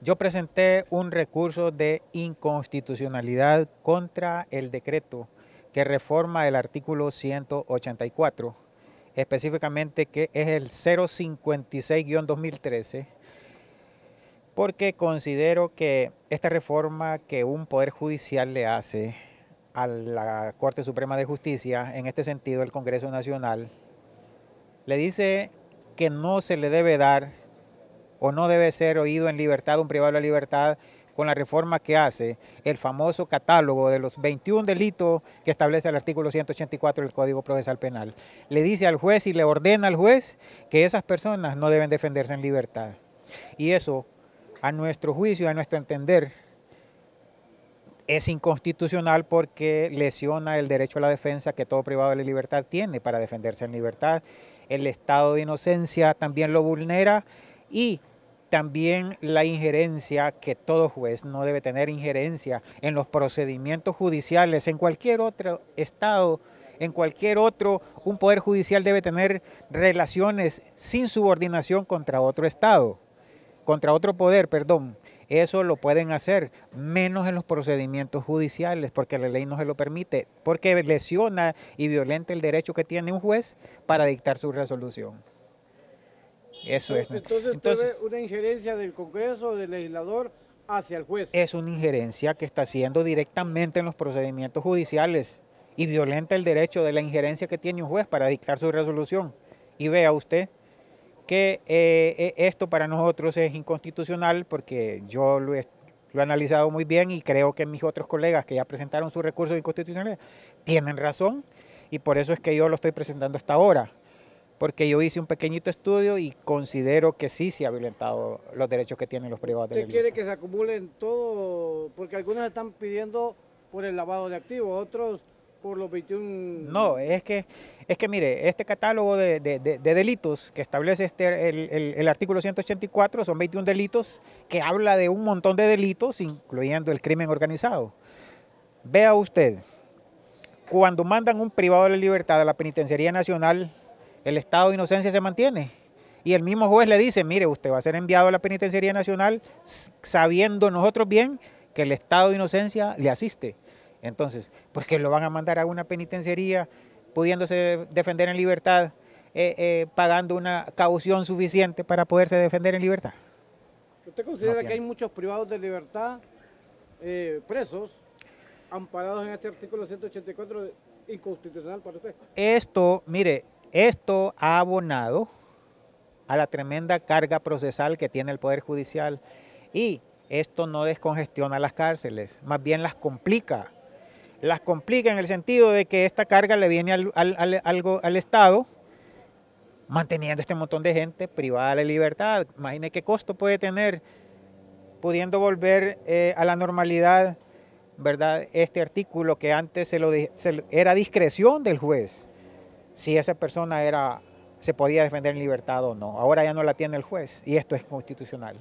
Yo presenté un recurso de inconstitucionalidad contra el decreto que reforma el artículo 184, específicamente que es el 056-2013, porque considero que esta reforma que un poder judicial le hace a la Corte Suprema de Justicia, en este sentido el Congreso Nacional, le dice que no se le debe dar o no debe ser oído en libertad, un privado de libertad, con la reforma que hace el famoso catálogo de los 21 delitos que establece el artículo 184 del Código Procesal Penal. Le dice al juez y le ordena al juez que esas personas no deben defenderse en libertad. Y eso, a nuestro juicio, a nuestro entender, es inconstitucional porque lesiona el derecho a la defensa que todo privado de libertad tiene para defenderse en libertad. El estado de inocencia también lo vulnera y también la injerencia que todo juez no debe tener injerencia en los procedimientos judiciales, en cualquier otro estado, en cualquier otro, un poder judicial debe tener relaciones sin subordinación contra otro estado, contra otro poder, perdón. Eso lo pueden hacer, menos en los procedimientos judiciales, porque la ley no se lo permite, porque lesiona y violenta el derecho que tiene un juez para dictar su resolución. Eso es. Entonces, una injerencia del Congreso, del legislador hacia el juez. Es una injerencia que está haciendo directamente en los procedimientos judiciales y violenta el derecho de la injerencia que tiene un juez para dictar su resolución. Y vea usted que eh, eh, esto para nosotros es inconstitucional porque yo lo, he, lo he analizado muy bien y creo que mis otros colegas que ya presentaron su recurso de inconstitucionalidad tienen razón y por eso es que yo lo estoy presentando hasta ahora porque yo hice un pequeñito estudio y considero que sí se ha violentado los derechos que tienen los privados de quiere que se acumulen todo? Porque algunos están pidiendo por el lavado de activos, otros por los 21... No, es que, es que mire, este catálogo de, delitos que establece este, el, el, artículo 184 son 21 delitos que habla de un montón de delitos, incluyendo el crimen organizado. Vea usted, cuando mandan un privado de la libertad a la Penitenciaría Nacional el estado de inocencia se mantiene. Y el mismo juez le dice, mire, usted va a ser enviado a la Penitenciaría Nacional sabiendo nosotros bien que el estado de inocencia le asiste. Entonces, ¿por qué lo van a mandar a una penitenciaría pudiéndose defender en libertad, eh, eh, pagando una caución suficiente para poderse defender en libertad? ¿Usted considera que hay muchos privados de libertad eh, presos amparados en este artículo 184 inconstitucional para usted? Esto, mire, esto ha abonado a la tremenda carga procesal que tiene el Poder Judicial y esto no descongestiona las cárceles, más bien las complica. Las complica en el sentido de que esta carga le viene al, al Estado manteniendo este montón de gente privada de libertad. Imagine qué costo puede tener pudiendo volver eh, a la normalidad, ¿verdad? Este artículo que antes se lo, era discreción del juez si esa persona era, se podía defender en libertad o no. Ahora ya no la tiene el juez y esto es constitucional.